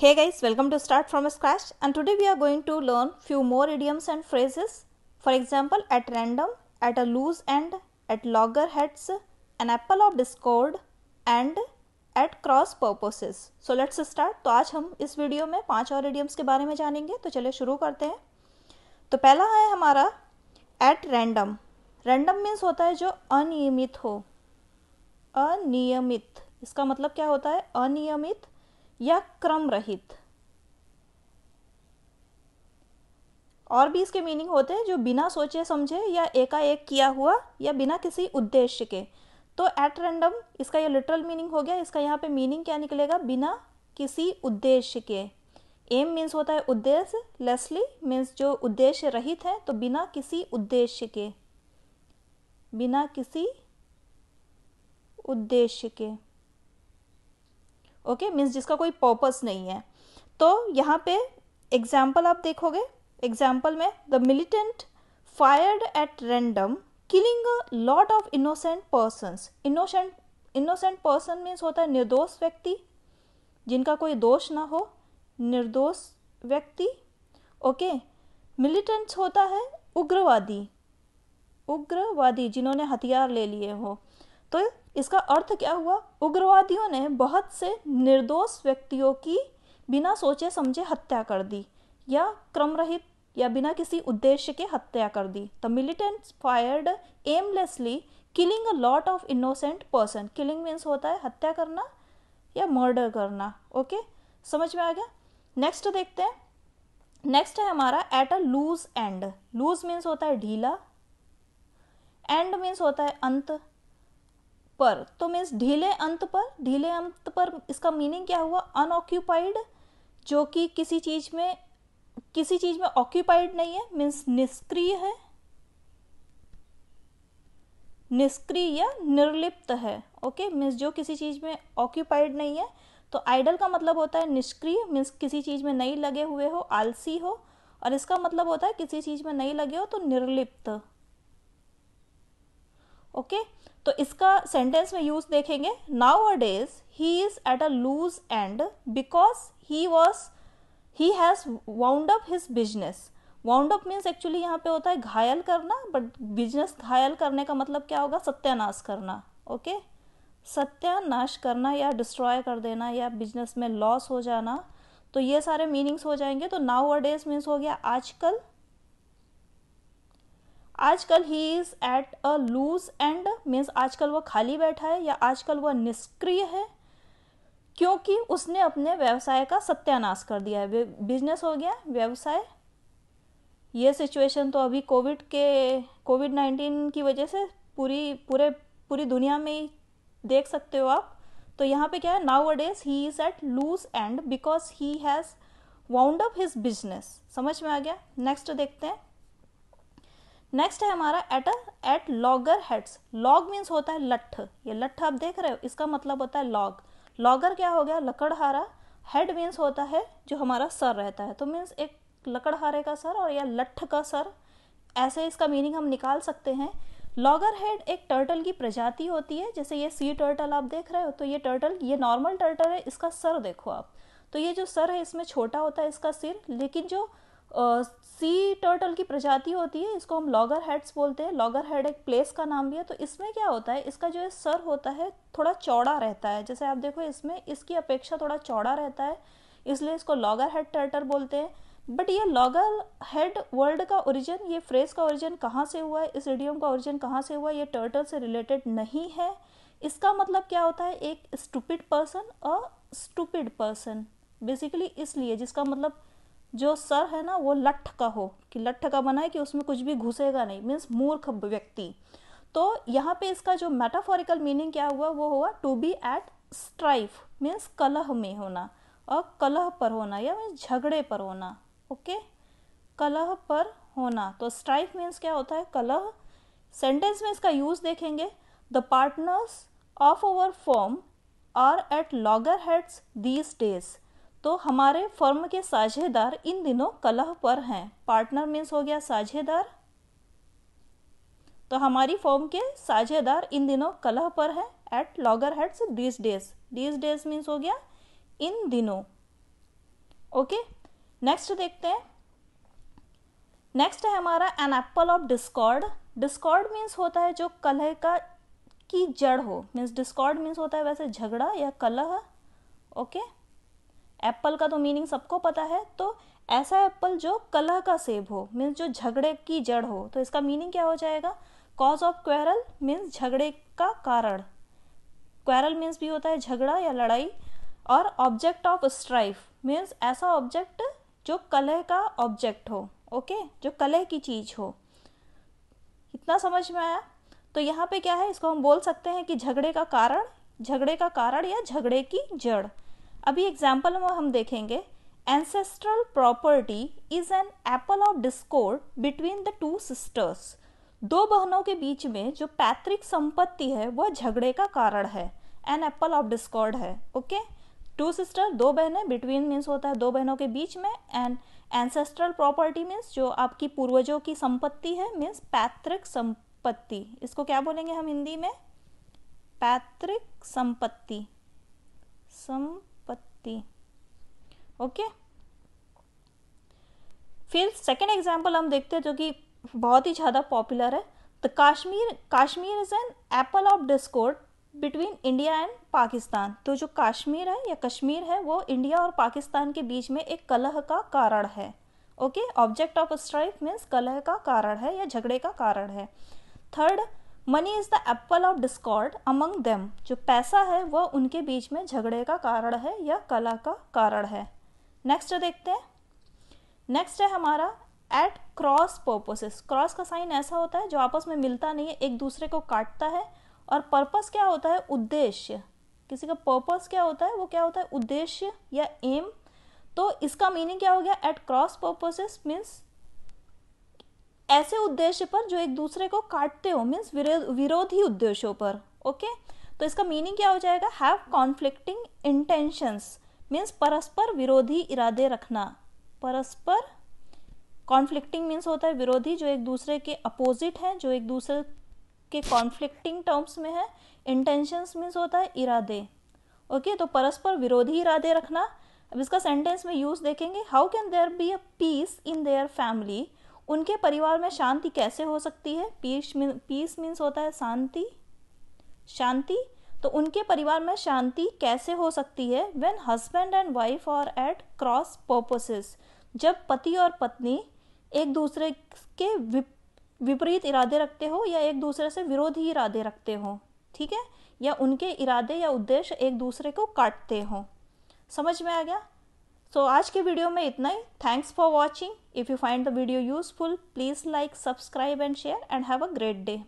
Hey guys, welcome to Start From Scratch and today we are going to learn few more idioms and phrases. For example, at random, at a loose end, at loggerheads, an apple of discord and at cross purposes so let's start तो आज हम इस video में पांच और idioms के बारे में जानेंगे तो चलिए शुरू करते हैं तो पहला है हमारा एट रैंडम रैंडम मीन्स होता है जो अनियमित हो अनियमित इसका मतलब क्या होता है अनियमित या क्रम रहित और भी इसके मीनिंग होते हैं जो बिना सोचे समझे या एकाएक किया हुआ या बिना किसी उद्देश्य के तो एट रैंडम इसका ये लिटरल मीनिंग हो गया इसका यहाँ पे मीनिंग क्या निकलेगा बिना किसी उद्देश्य के एम मीन्स होता है उद्देश्य लेसली मीन्स जो उद्देश्य रहित है तो बिना किसी उद्देश्य के बिना किसी उद्देश्य के ओके मीन्स जिसका कोई पर्पस नहीं है तो यहाँ पे एग्जाम्पल आप देखोगे एग्जाम्पल में the militant fired at random killing a lot of innocent persons innocent innocent person means होता है निर्दोष व्यक्ति जिनका कोई दोष ना हो निर्दोष व्यक्ति ओके मिलिटेंट्स होता है उग्रवादी उग्रवादी जिन्होंने हथियार ले लिए हो तो इसका अर्थ क्या हुआ उग्रवादियों ने बहुत से निर्दोष व्यक्तियों की बिना सोचे समझे हत्या कर दी या क्रमरहित या बिना किसी उद्देश्य के हत्या कर दी the militants fired aimlessly killing a lot of innocent person killing means होता है हत्या करना या मर्डर करना ओके okay? समझ में आ गया नेक्स्ट देखते हैं नेक्स्ट है हमारा at a loose end loose means होता है ढीला एंड मीन्स होता है अंत पर तो मीन्स ढीले अंत पर ढीले अंत पर इसका मीनिंग क्या हुआ अनऑक्यूपाइड जो कि किसी चीज़ में किसी चीज़ में ऑक्यूपाइड नहीं है मीन्स निष्क्रिय है निष्क्रिय या निर्लिप्त है ओके मीन्स जो किसी चीज़ में ऑक्यूपाइड नहीं है तो आइडल का मतलब होता है निष्क्रिय मीन्स किसी चीज़ में नहीं लगे हुए हो आलसी हो और इसका मतलब होता है किसी चीज़ में नहीं लगे हो तो निर्लिप्त ओके तो इसका सेंटेंस में यूज देखेंगे nowadays he is at a loose end because he was he has wound up his business wound up means actually यहाँ पे होता है घायल करना बट बिजनेस घायल करने का मतलब क्या होगा सत्यानाश करना ओके okay? सत्यानाश करना या डिस्ट्रॉय कर देना या बिजनेस में लॉस हो जाना तो ये सारे मीनिंग्स हो जाएंगे तो नाउ अ डेज मीन्स हो गया आजकल आजकल he is at a loose end means आजकल वह खाली बैठा है या आजकल वह निष्क्रिय है क्योंकि उसने अपने व्यवसाय का सत्यानाश कर दिया है बिजनेस हो गया व्यवसाय ये सिचुएशन तो अभी कोविड के कोविड नाइन्टीन की वजह से पूरी पूरे पूरी दुनिया में ही देख सकते हो आप तो यहाँ पे क्या है nowadays he is at loose end because he has wound up his business समझ में आ गया नेक्स्ट देखते हैं नेक्स्ट है हमारा at at loggerheads log means होता है लठ ये लठ आप देख रहे हो इसका मतलब होता है लॉग लॉगर क्या हो गया लकड़हारा हेड मीन्स होता है जो हमारा सर रहता है तो मीन्स एक लकड़हारे का सर और या लठ का सर ऐसे इसका मीनिंग हम निकाल सकते हैं लॉगर हेड एक टर्टल की प्रजाति होती है जैसे ये सी टर्टल आप देख रहे हो तो ये टर्टल ये नॉर्मल टर्टल है इसका सर देखो आप तो ये जो सर है इसमें छोटा होता है इसका सिर लेकिन जो सी टर्टल की प्रजाति होती है इसको हम लॉगर हेड्स बोलते हैं लॉगर हेड एक प्लेस का नाम भी है तो इसमें क्या होता है इसका जो है सर होता है थोड़ा चौड़ा रहता है जैसे आप देखो इसमें इसकी अपेक्षा थोड़ा चौड़ा रहता है इसलिए इसको लॉगर हेड टर्टल बोलते हैं बट ये लॉगर हेड वर्ल्ड का ओरिजिन ये फ्रेज का ओरिजिन कहाँ से हुआ है इस रेडियम का ओरिजिन कहाँ से हुआ है ये टर्टल से रिलेटेड नहीं है इसका मतलब क्या होता है एक stupid person a stupid person basically इसलिए जिसका मतलब जो सर है ना वो लठ का हो कि लठ का बना है कि उसमें कुछ भी घुसेगा नहीं मीन्स मूर्ख व्यक्ति तो यहाँ पे इसका जो मेटाफोरिकल मीनिंग क्या हुआ वो हुआ to be at strife means कलह में होना और कलह पर होना या मीन्स झगड़े पर होना ओके कलह पर होना तो स्ट्राइफ मीन्स क्या होता है कलह सेंटेंस में इसका यूज देखेंगे the partners of our firm are at loggerheads these days तो हमारे फर्म के साझेदार इन दिनों कलह पर हैं पार्टनर मीन्स हो गया साझेदार तो हमारी फर्म के साझेदार इन दिनों कलह पर है at loggerheads this days this days means हो गया इन दिनों ओके नेक्स्ट देखते हैं नेक्स्ट है हमारा an apple of discord discord means होता है जो कलह का की जड़ हो मीन्स डिस्कॉर्ड मीन्स होता है वैसे झगड़ा या कलह ओके okay? एप्पल का तो मीनिंग सबको पता है तो ऐसा एप्पल जो कलह का सेब हो मीन्स जो झगड़े की जड़ हो तो इसका मीनिंग क्या हो जाएगा कॉज ऑफ क्वेरल मीन्स झगड़े का कारण क्वेरल मीन्स भी होता है झगड़ा या लड़ाई और ऑब्जेक्ट ऑफ स्ट्राइफ मीन्स ऐसा ऑब्जेक्ट जो कलह का ऑब्जेक्ट हो ओके okay? जो कलह की चीज हो इतना समझ में आया तो यहाँ पे क्या है इसको हम बोल सकते हैं कि झगड़े का कारण झगड़े का कारण या झगड़े की जड़ अभी एग्जाम्पल में हम देखेंगे ancestral property is an apple of discord between the two sisters दो बहनों के बीच में जो पैतृक संपत्ति है वह झगड़े का कारण है एन एप्पल ऑफ डिस्कॉर्ड है ओके टू सिस्टर दो बहनें बिटवीन मीन्स होता है दो बहनों के बीच में एंड एंसेस्ट्रल प्रॉपर्टी मीन्स जो आपकी पूर्वजों की संपत्ति है मीन्स पैतृक संपत्ति इसको क्या बोलेंगे हम हिंदी में पैतृक संपत्ति संपत्ति होती ओके फिर सेकेंड एग्जाम्पल हम देखते हैं जो कि बहुत ही ज़्यादा पॉपुलर है the Kashmir Kashmir is an apple of discord between India and Pakistan तो जो काश्मीर है या कश्मीर है वो इंडिया और पाकिस्तान के बीच में एक कलह का कारण है okay object of strife means कलह का कारण है या झगड़े का कारण है third money is the apple of discord among them जो पैसा है वह उनके बीच में झगड़े का कारण है या कला का कारण है नेक्स्ट देखते हैं नेक्स्ट है हमारा एट क्रॉस पर्पसेस क्रॉस का साइन ऐसा होता है जो आपस में मिलता नहीं है एक दूसरे को काटता है और पर्पस क्या होता है उद्देश्य किसी का पर्पस क्या होता है वो क्या होता है उद्देश्य या एम तो इसका मीनिंग क्या हो गया एट क्रॉस पर्पसेस मीन्स ऐसे उद्देश्य पर जो एक दूसरे को काटते हो मीन्स विरोधी उद्देश्यों पर ओके तो इसका मीनिंग क्या हो जाएगा हैव कॉन्फ्लिक्टिंग इंटेंशंस मीन्स परस्पर विरोधी इरादे रखना परस्पर कॉन्फ्लिक्टिंग मीन्स होता है विरोधी जो एक दूसरे के अपोजिट हैं जो एक दूसरे के कॉन्फ्लिक्टिंग टर्म्स में है इंटेंशंस मीन्स होता है इरादे ओके okay? तो परस्पर विरोधी इरादे रखना अब इसका सेंटेंस में यूज देखेंगे how can there be a peace in their family उनके परिवार में शांति कैसे हो सकती है पीस मीन पीस मीन्स होता है शांति शांति तो उनके परिवार में शांति कैसे हो सकती है when husband and wife are at cross purposes जब पति और पत्नी एक दूसरे के विपरीत इरादे रखते हो या एक दूसरे से विरोधी इरादे रखते हो ठीक है या उनके इरादे या उद्देश्य एक दूसरे को काटते हो समझ में आ गया सो आज के वीडियो में इतना ही thanks for watching if you find the video useful please like subscribe and share and have a great day